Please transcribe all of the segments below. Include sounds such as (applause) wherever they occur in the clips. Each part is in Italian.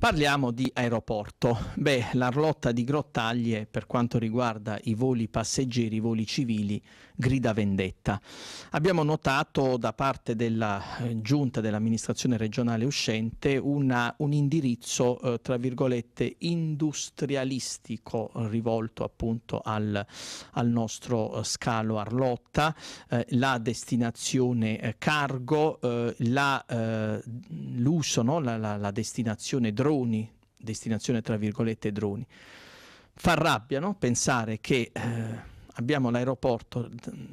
Parliamo di aeroporto. Beh, l'Arlotta di Grottaglie per quanto riguarda i voli passeggeri, i voli civili, grida vendetta. Abbiamo notato da parte della eh, giunta dell'amministrazione regionale uscente una, un indirizzo, eh, tra virgolette, industrialistico rivolto appunto al, al nostro eh, scalo Arlotta, eh, la destinazione cargo, la, l'uso, no? la, la, la destinazione drone droni, destinazione tra virgolette droni. Fa rabbia no? pensare che eh, abbiamo l'aeroporto,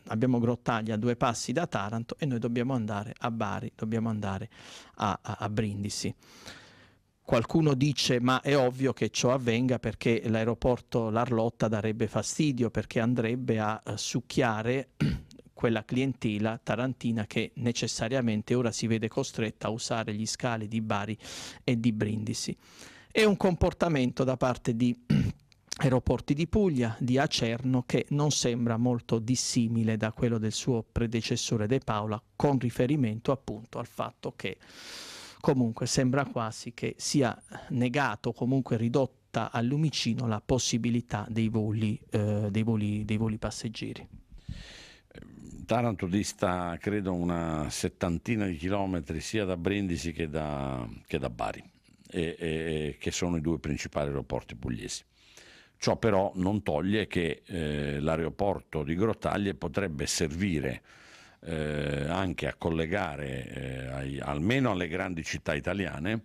abbiamo Grottaglia a due passi da Taranto e noi dobbiamo andare a Bari, dobbiamo andare a, a, a Brindisi. Qualcuno dice ma è ovvio che ciò avvenga perché l'aeroporto L'Arlotta darebbe fastidio, perché andrebbe a, a succhiare quella clientela tarantina che necessariamente ora si vede costretta a usare gli scali di Bari e di Brindisi. È un comportamento da parte di (clears throat) aeroporti di Puglia, di Acerno, che non sembra molto dissimile da quello del suo predecessore De Paola, con riferimento appunto al fatto che comunque sembra quasi che sia negato, comunque ridotta al lumicino la possibilità dei voli, eh, dei voli, dei voli passeggeri. Taranto dista credo una settantina di chilometri sia da Brindisi che da, che da Bari, e, e, che sono i due principali aeroporti pugliesi. Ciò però non toglie che eh, l'aeroporto di Grottaglie potrebbe servire eh, anche a collegare eh, ai, almeno alle grandi città italiane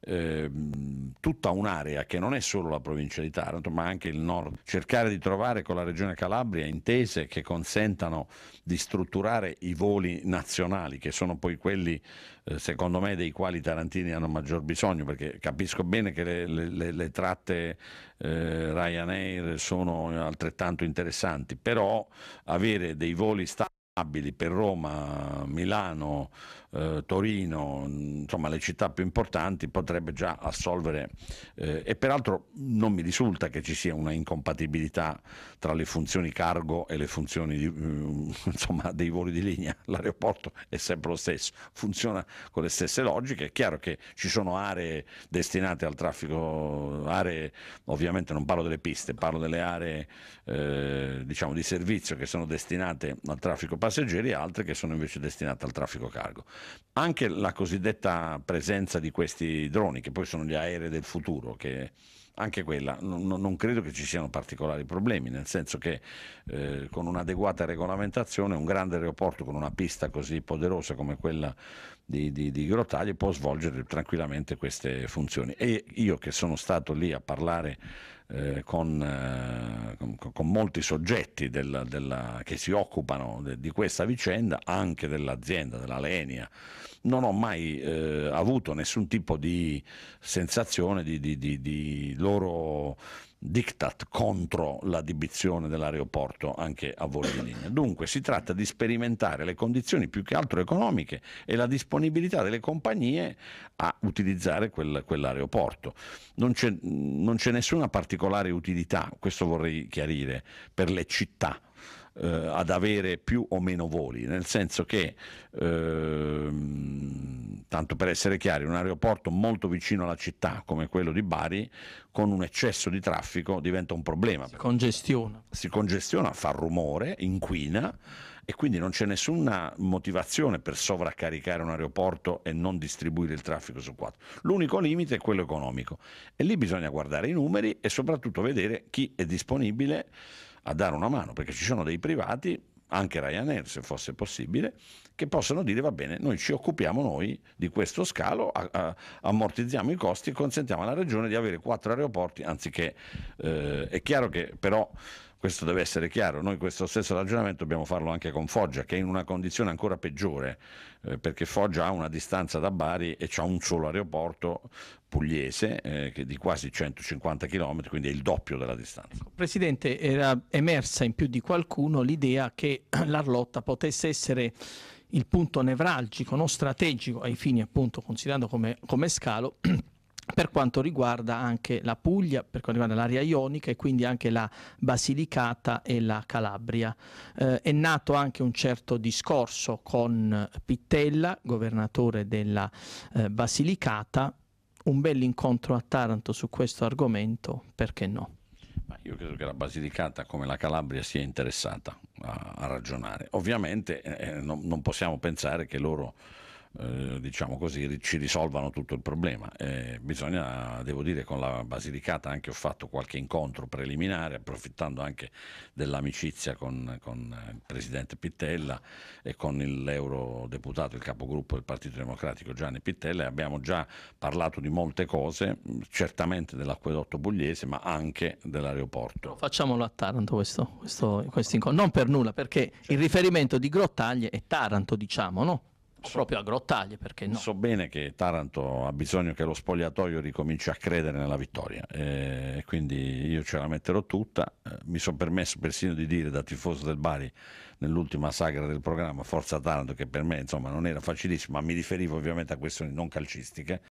ehm, tutta un'area che non è solo la provincia di Taranto, ma anche il nord. Cercare di trovare con la regione Calabria intese che consentano di strutturare i voli nazionali, che sono poi quelli, eh, secondo me, dei quali i tarantini hanno maggior bisogno, perché capisco bene che le, le, le tratte eh, Ryanair sono altrettanto interessanti, però avere dei voli sta per Roma, Milano, eh, Torino, insomma le città più importanti, potrebbe già assolvere eh, e peraltro non mi risulta che ci sia una incompatibilità tra le funzioni cargo e le funzioni di, eh, (laughs) insomma, dei voli di linea, (laughs) l'aeroporto è sempre lo stesso, funziona con le stesse logiche, è chiaro che ci sono aree destinate al traffico, aree ovviamente non parlo delle piste, parlo delle aree eh, diciamo di servizio che sono destinate al traffico passeggeri e altre che sono invece destinate al traffico cargo. Anche la cosiddetta presenza di questi droni, che poi sono gli aerei del futuro, che anche quella, non, non, credo che ci siano particolari problemi, nel senso che eh, con un'adeguata regolamentazione un grande aeroporto con una pista così poderosa come quella di, di, di Grottaglie può svolgere tranquillamente queste funzioni. E io che sono stato lì a parlare eh, eh, con, con, con, molti soggetti della, della, che si occupano de, di questa vicenda, anche dell'azienda, della Lenia. Non ho mai eh, avuto nessun tipo di sensazione di, di, di, di loro diktat contro la dibizione dell'aeroporto anche a volo di linea. Dunque si tratta di sperimentare le condizioni più che altro economiche e la disponibilità delle compagnie a utilizzare quel, quell'aeroporto. Non c'è, non c'è nessuna particolare utilità, questo vorrei chiarire, per le città eh, ad avere più o meno voli, nel senso che, ehm, tanto per essere chiari, un aeroporto molto vicino alla città come quello di Bari, con un eccesso di traffico diventa un problema. Si congestiona. Si congestiona, fa rumore, inquina e quindi non c'è nessuna motivazione per sovraccaricare un aeroporto e non distribuire il traffico su quattro. L'unico limite è quello economico e lì bisogna guardare i numeri e soprattutto vedere chi è disponibile a dare una mano, perché ci sono dei privati, anche Ryanair se fosse possibile, che possono dire va bene, noi ci occupiamo noi di questo scalo, a, a, ammortizziamo i costi e consentiamo alla regione di avere quattro aeroporti anziché... Eh, è chiaro che però questo deve essere chiaro, noi questo stesso ragionamento dobbiamo farlo anche con Foggia, che è in una condizione ancora peggiore, eh, perché Foggia ha una distanza da Bari e ha un solo aeroporto pugliese eh, di quasi 150 km, quindi è il doppio della distanza. Ecco, Presidente, era emersa in più di qualcuno l'idea che (clears throat) l'Arlotta potesse essere il punto nevralgico, non strategico, ai fini appunto considerando come, come scalo (clears throat) per quanto riguarda anche la Puglia, per quanto riguarda l'area ionica e quindi anche la Basilicata e la Calabria. Eh, è nato anche un certo discorso con Pittella, governatore della eh, Basilicata, un bell'incontro a Taranto su questo argomento, perché no? io credo che la Basilicata come la Calabria sia interessata a, a ragionare. Ovviamente eh, eh non, non possiamo pensare che loro eh, diciamo così, ci risolvano tutto il problema. Eh, bisogna, devo dire, con la Basilicata anche ho fatto qualche incontro preliminare, approfittando anche dell'amicizia con, con il presidente Pittella e con l'eurodeputato, il capogruppo del Partito Democratico Gianni Pittella, e abbiamo già parlato di molte cose, certamente dell'acquedotto pugliese, ma anche dell'aeroporto. facciamolo a Taranto questo, questo, questo incontro, non per nulla, perché certo. il riferimento di Grottaglie è Taranto, diciamo, no? so, proprio a grottaglie perché no. So bene che Taranto ha bisogno che lo spogliatoio ricominci a credere nella vittoria eh, e quindi io ce la metterò tutta. Eh, mi sono permesso persino di dire da tifoso del Bari nell'ultima sagra del programma Forza Taranto che per me insomma non era facilissimo, ma mi riferivo ovviamente a questioni non calcistiche.